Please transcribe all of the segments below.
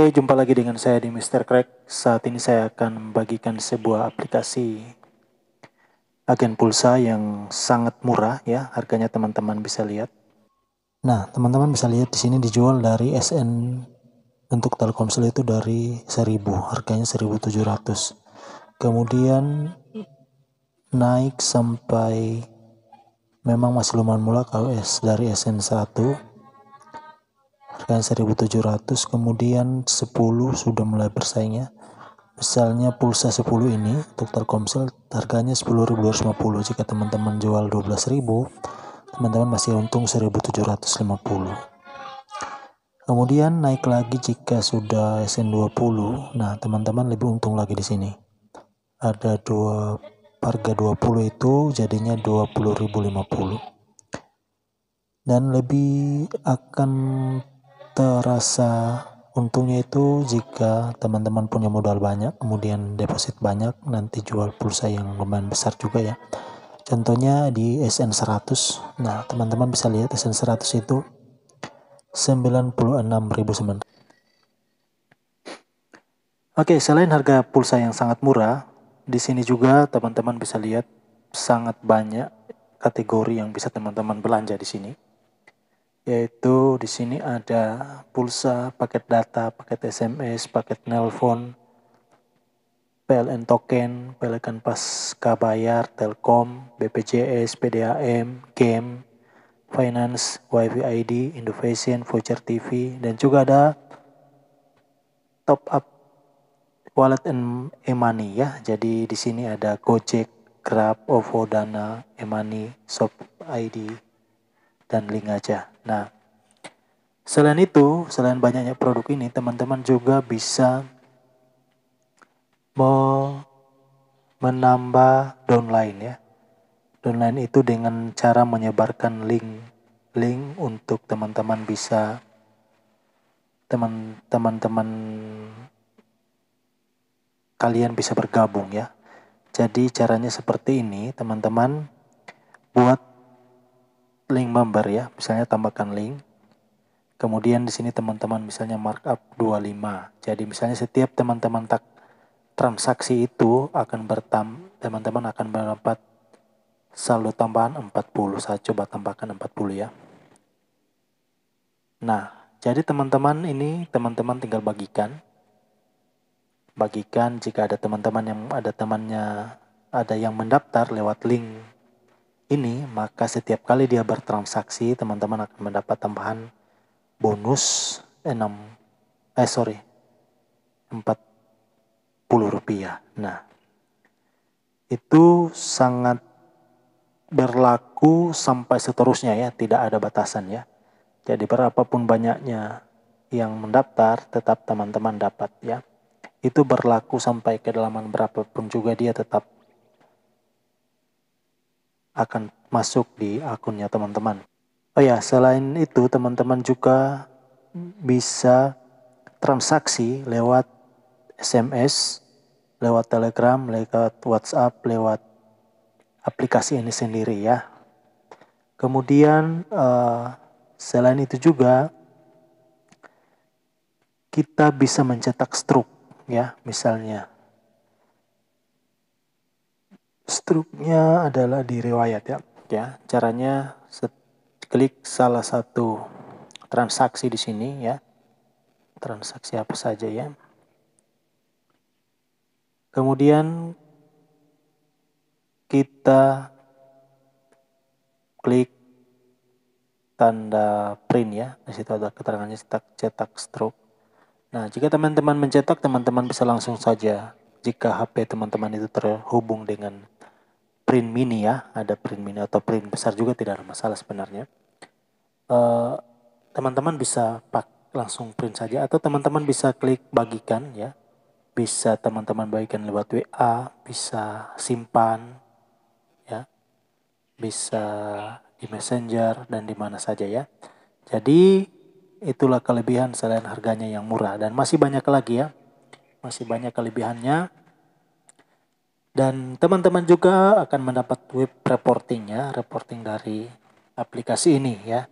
Oke, jumpa lagi dengan saya di Mr. Crack. Saat ini saya akan membagikan sebuah aplikasi agen pulsa yang sangat murah ya, harganya teman-teman bisa lihat. Nah, teman-teman bisa lihat di sini dijual dari SN untuk Telkomsel itu dari 1000, harganya 1700. Kemudian naik sampai memang masih lumayan murah kalau dari SN1 dan 1700 kemudian 10 sudah mulai bersaingnya misalnya pulsa 10 ini untuk Telkomsel harganya 10.250 jika teman-teman jual 12.000 teman-teman masih untung 1.750 kemudian naik lagi jika sudah SN20 nah teman-teman lebih untung lagi di sini ada dua harga 20 itu jadinya 20.050 dan lebih akan rasa untungnya itu jika teman-teman punya modal banyak, kemudian deposit banyak, nanti jual pulsa yang lumayan besar juga ya. Contohnya di SN100. Nah, teman-teman bisa lihat SN100 itu 96.900. Oke, selain harga pulsa yang sangat murah, di sini juga teman-teman bisa lihat sangat banyak kategori yang bisa teman-teman belanja di sini yaitu di sini ada pulsa, paket data, paket SMS, paket nelpon, PLN token, PLN pasca bayar, Telkom, BPJS, PDAM, game, finance, WiFi ID, Indovision, voucher TV, dan juga ada top up wallet and e-money ya. Jadi di sini ada Gojek, Grab, OVO, Dana, e-money, Shop ID, dan link aja. Nah, selain itu, selain banyaknya produk ini, teman-teman juga bisa menambah downline ya. Downline itu dengan cara menyebarkan link link untuk teman-teman bisa teman-teman kalian bisa bergabung ya. Jadi caranya seperti ini, teman-teman buat link member ya, misalnya tambahkan link. Kemudian di sini teman-teman misalnya markup 25. Jadi misalnya setiap teman-teman tak transaksi itu akan bertam teman-teman akan mendapat saldo tambahan 40. Saya coba tambahkan 40 ya. Nah, jadi teman-teman ini teman-teman tinggal bagikan. Bagikan jika ada teman-teman yang ada temannya ada yang mendaftar lewat link ini, maka setiap kali dia bertransaksi, teman-teman akan mendapat tambahan bonus 6 eh sorry 40 rupiah. Nah, itu sangat berlaku sampai seterusnya ya, tidak ada batasan ya. Jadi berapapun banyaknya yang mendaftar tetap teman-teman dapat ya. Itu berlaku sampai kedalaman berapapun juga dia tetap akan masuk di akunnya teman-teman. Oh ya, selain itu teman-teman juga bisa transaksi lewat SMS, lewat Telegram, lewat WhatsApp, lewat aplikasi ini sendiri ya. Kemudian uh, selain itu juga kita bisa mencetak struk ya misalnya Struknya adalah di riwayat ya. ya caranya klik salah satu transaksi di sini ya. Transaksi apa saja ya. Kemudian kita klik tanda print ya. Di situ ada keterangannya cetak, cetak stroke. Nah, jika teman-teman mencetak, teman-teman bisa langsung saja jika HP teman-teman itu terhubung dengan print mini ya, ada print mini atau print besar juga tidak ada masalah sebenarnya. Eh, teman-teman uh, bisa pak langsung print saja atau teman-teman bisa klik bagikan ya. Bisa teman-teman bagikan lewat WA, bisa simpan ya. Bisa di Messenger dan di mana saja ya. Jadi itulah kelebihan selain harganya yang murah dan masih banyak lagi ya. Masih banyak kelebihannya dan teman-teman juga akan mendapat web reportingnya, reporting dari aplikasi ini ya.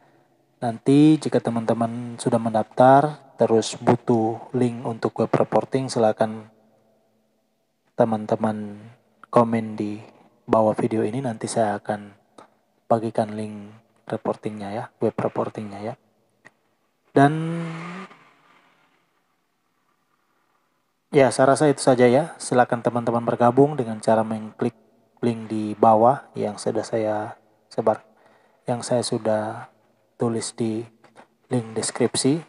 Nanti jika teman-teman sudah mendaftar, terus butuh link untuk web reporting, silahkan teman-teman komen di bawah video ini. Nanti saya akan bagikan link reportingnya ya, web reportingnya ya. Dan Ya, saya rasa itu saja ya. Silakan teman-teman bergabung dengan cara mengklik link di bawah yang sudah saya sebar, yang saya sudah tulis di link deskripsi.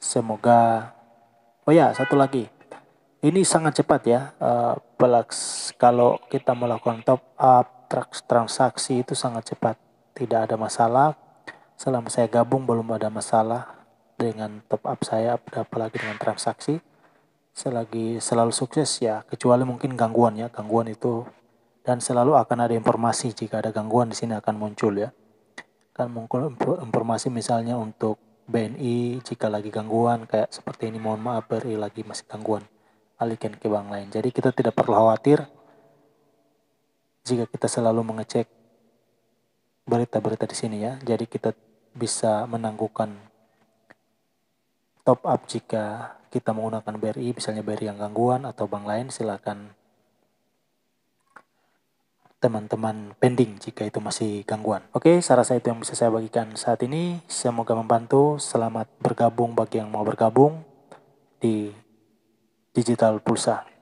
Semoga, oh ya, satu lagi. Ini sangat cepat ya, uh, kalau kita melakukan top up transaksi itu sangat cepat, tidak ada masalah. Selama saya gabung belum ada masalah dengan top up saya, apalagi dengan transaksi selagi selalu sukses ya kecuali mungkin gangguan ya gangguan itu dan selalu akan ada informasi jika ada gangguan di sini akan muncul ya kan muncul informasi misalnya untuk BNI jika lagi gangguan kayak seperti ini mohon maaf beri lagi masih gangguan alihkan ke bank lain jadi kita tidak perlu khawatir jika kita selalu mengecek berita-berita di sini ya jadi kita bisa menangguhkan top up jika kita menggunakan BRI, misalnya BRI yang gangguan atau bank lain, silakan teman-teman pending jika itu masih gangguan. Oke, saya rasa itu yang bisa saya bagikan saat ini. Semoga membantu. Selamat bergabung bagi yang mau bergabung di Digital Pulsa.